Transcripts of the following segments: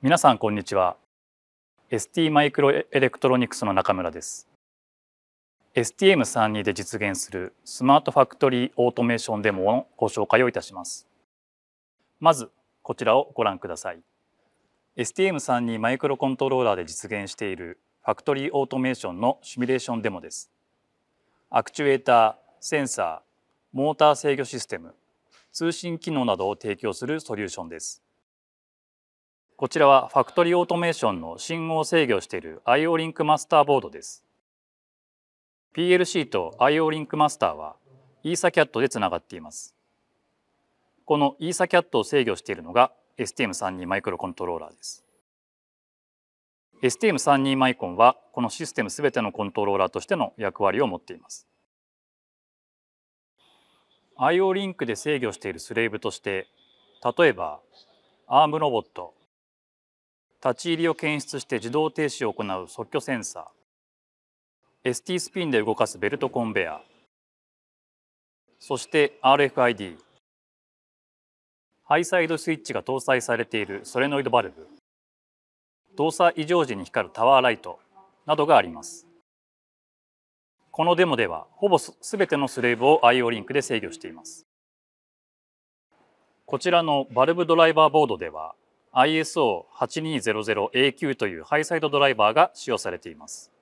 皆さんこんにちは ST マイクロエレクトロニクスの中村です STM32 で実現するスマートファクトリーオートメーションデモのご紹介をいたしますまずこちらをご覧ください STM32 マイクロコントローラーで実現しているファクトリーオートメーションのシミュレーションデモですアクチュエーター、センサー、モーター制御システム、通信機能などを提供するソリューションですこちらはファクトリーオートメーションの信号を制御している IO リンクマスターボードです。PLC と IO リンクマスターは ESACAT でつながっています。この ESACAT を制御しているのが STM32 マイクロコントローラーです。STM32 マイコンはこのシステムすべてのコントローラーとしての役割を持っています。IO リンクで制御しているスレーブとして例えば ARM ロボット立ち入りを検出して自動停止を行う即興センサー ST スピンで動かすベルトコンベヤーそして RFID ハイサイドスイッチが搭載されているソレノイドバルブ動作異常時に光るタワーライトなどがありますこのデモではほぼ全てのスレーブを IO リンクで制御していますこちらのバルブドライバーボードでは ISO8200AQ というハイサイドドライバーが使用されています。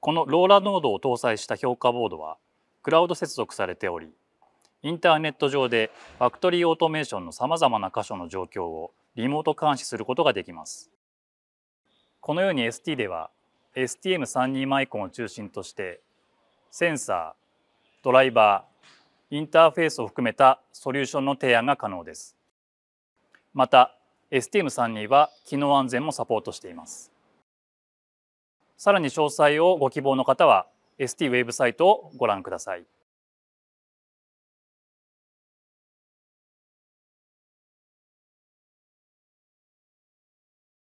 このローラノードを搭載した評価ボードはクラウド接続されておりインターネット上でファクトリーオートメーションのさまざまな箇所の状況をリモート監視することができます。このように ST では STM32 マイコンを中心としてセンサー、ドライバー、インターフェースを含めたソリューションの提案が可能です。また STM32 は機能安全もサポートしていますさらに詳細をご希望の方は ST ウェブサイトをご覧ください